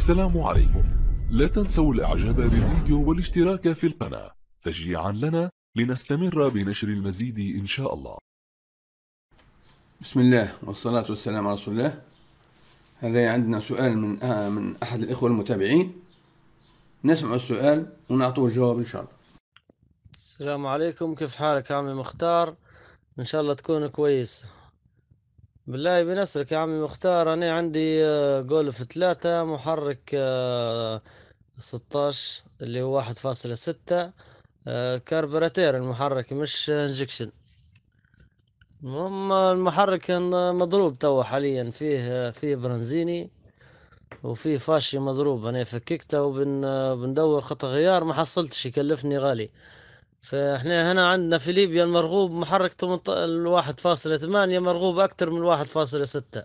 السلام عليكم لا تنسوا الاعجاب بالفيديو والاشتراك في القناة تشجيعا لنا لنستمر بنشر المزيد ان شاء الله بسم الله والصلاة والسلام على رسول الله هذا عندنا سؤال من آه، من احد الاخوة المتابعين نسمع السؤال ونعطوه الجواب ان شاء الله السلام عليكم كيف حالك عمي مختار ان شاء الله تكون كويس بالله بنصرك يا عمي مختار انا عندي آه، جولف ثلاثة محرك آه، 16 اللي هو واحد فاصلة ستة آه، كاربراتير المحرك مش انجكشن المحرك مضروب تو حاليا فيه آه، فيه برنزيني وفيه فاشي مضروب انا فككته وبندور خط غيار ما حصلتش يكلفني غالي فاحنا هنا عندنا في ليبيا المرغوب محرك الواحد فاصلة ثمانية مرغوب أكثر من واحد فاصلة ستة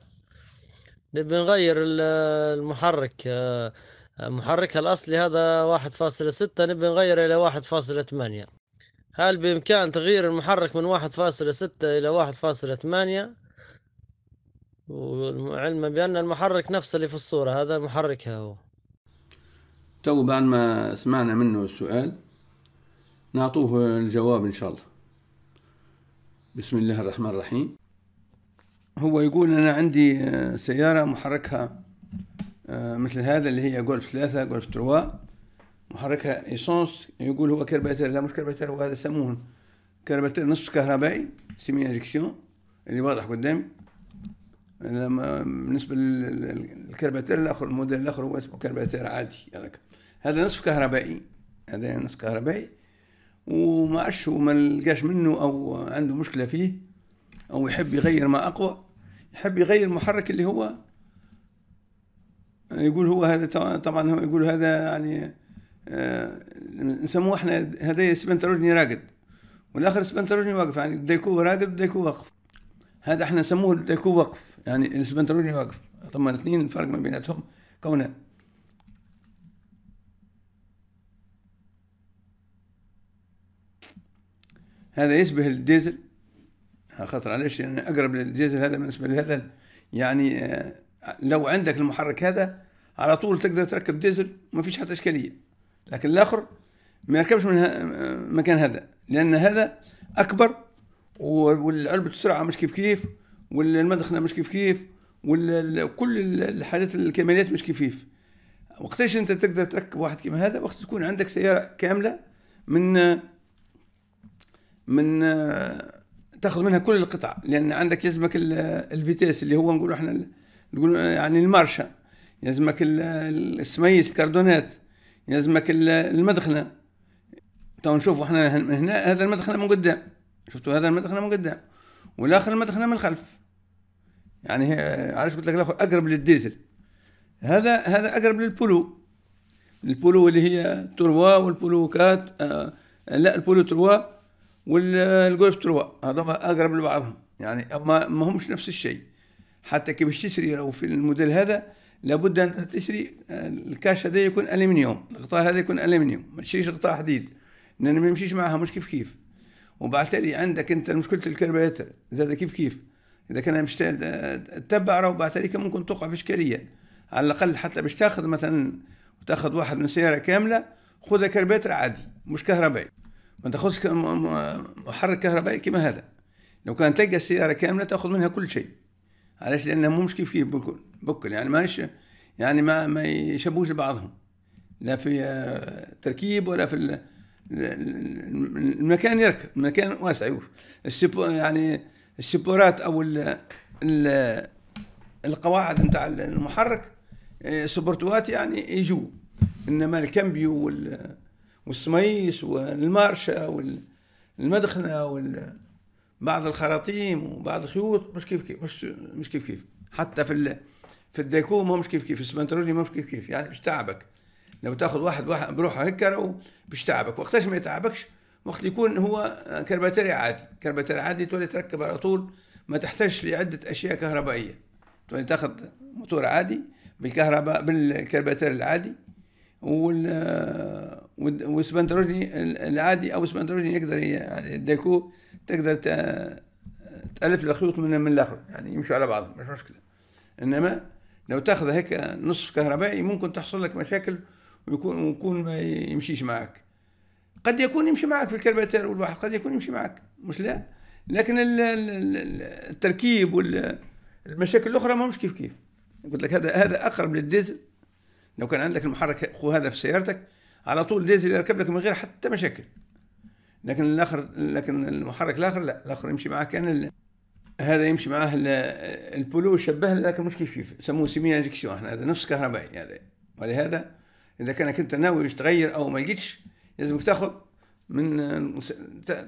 نبي نغير المحرك آه، محركها الأصلي هذا واحد فاصلة ستة نبي نغيره إلى واحد فاصلة ثمانية هل بإمكان تغيير المحرك من واحد فاصلة ستة إلى واحد فاصلة ثمانية وعلما بأن المحرك نفسه اللي في الصورة هذا محركها هو تو بعد ما سمعنا منه السؤال نعطوه الجواب إن شاء الله بسم الله الرحمن الرحيم هو يقول أنا عندي آه، سيارة محركها آه، مثل هذا اللي هي جولف ثلاثة جولف تروا محركها ايسونس يقول هو كرباتير لا مش كرباتير هذا سموه كرباتير نصف كهربائي سيمي انجكسيون اللي واضح قدامي لما بالنسبه للكرباتير الاخر الموديل الاخر هو اسمه كرباتير عادي هذاك يعني هذا نصف كهربائي هذا يعني نصف كهربائي وما عادش وما لقاش منه أو عنده مشكلة فيه أو يحب يغير ما أقوى يحب يغير المحرك اللي هو يقول هو هذا طبعا هو يقول هذا يعني آه نسموه احنا هذايا سبنتروجني راقد والاخر سبنتروجني واقف يعني ديكو راقد ديكو واقف هذا احنا نسموه ديكو واقف يعني السبنتروجني واقف طبعا الاثنين الفرق ما بيناتهم كونه هذا يشبه الديزل خطر عليش يعني أقرب للديزل هذا بالنسبة لهذا يعني آه، لو عندك المحرك هذا على طول تقدر تركب ديزل ما فيش حتى إشكالية لكن الآخر ما يركبش من آه، مكان هذا لأن هذا أكبر والعلبة السرعة مش كيف كيف والمدخنة مش كيف كيف وكل الحاجات الكماليات مش كيف كيف وقتاش انت تقدر تركب واحد كيما هذا وقت تكون عندك سياره كامله من آه، من آه، تاخذ منها كل القطع لان عندك يلزمك الفيتيس اللي هو نقول احنا نقول آه، يعني المارشا يلزمك السميس الكاردونات يلزمك المدخنه تو نشوفوا احنا هنا هذا المدخنه من قدام شفتوا هذا المدخنه من قدام والاخر المدخنه من الخلف يعني آه، علاش قلت لك الاخر اقرب للديزل هذا هذا اقرب للبولو البولو اللي هي تروا والبولو كات آه لا البولو تروا والجولف تروا هذول اقرب لبعضهم يعني اما ما همش نفس الشيء حتى كي باش تشري لو في الموديل هذا لابد ان تشري آه، الكاش هذا يكون المنيوم الغطاء هذا يكون المنيوم ما تشريش غطاء حديد لان ما يمشيش معها مش كيف كيف وبعد تالي عندك انت مشكله الكربيتر زاد كيف كيف اذا كان مش آه، تتبع راهو بعد ذلك ممكن تقع في اشكاليه على الاقل حتى باش تاخذ مثلا وتاخذ واحد من سياره كامله خذ كربيتر عادي مش كهربائي ما تاخذش محرك كهربائي كما هذا لو كان تلقى السياره كامله تاخذ منها كل شيء علاش لانها مو مش كيف كيف بكل بكل يعني ماش يعني ما ما يشبوش بعضهم لا في آه، تركيب ولا في المكان يركب المكان واسع يوف السبو يعني السبورات او ال القواعد نتاع المحرك آه، سبورتوات يعني يجو انما الكامبيو وال والسميس والمارشة والمدخنة وبعض بعض الخراطيم وبعض الخيوط مش كيف كيف مش مش كيف كيف حتى في ال... في الديكو ما مش كيف كيف السمنتروني ما مش كيف كيف يعني باش تعبك لو تاخذ واحد واحد بروحه هكا راهو باش تعبك وقتاش ما يتعبكش وقت يكون هو كرباتري عادي كرباتري عادي تولي تركب على طول ما تحتاجش لعده اشياء كهربائيه تولي تاخذ موتور عادي بالكهرباء بالكرباتير العادي وال والسبندروجين العادي او السبندروجين يقدر يعني الديكو تقدر تالف الخيوط من من الاخر يعني يمشوا على بعضهم مش مشكله انما لو تاخذ هيك نصف كهربائي ممكن تحصل لك مشاكل ويكون ويكون ما يمشيش معك قد يكون يمشي معك في الكرباتير والواحد قد يكون يمشي معك مش لا لكن التركيب والمشاكل الاخرى ما مش كيف كيف قلت لك هذا هذا اقرب للديزل لو كان عندك المحرك هذا في سيارتك على طول ديزل يركب لك من غير حتى مشاكل لكن الاخر لكن المحرك الاخر لا الاخر يمشي معاه كان هذا يمشي معاه البولو شبه لكن مش كيف يسموه سيميا انجكسيون احنا هذا نفس كهربائي هذا يعني. ولهذا اذا كانك انت ناوي تغير او ما لقيتش لازمك تاخذ من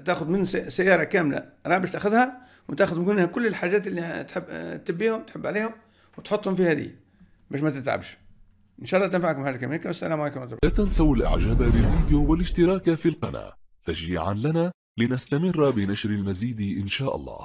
تاخذ من سياره كامله رابش تاخذها وتاخذ منها كل الحاجات اللي تحب تبيهم تحب عليهم وتحطهم في هذه باش ما تتعبش ان شاء الله تنفعكم هذه الكميه والسلام عليكم ورحمه الله لا تنسوا الاعجاب بالفيديو والاشتراك في القناه تشجيعا لنا لنستمر بنشر المزيد ان شاء الله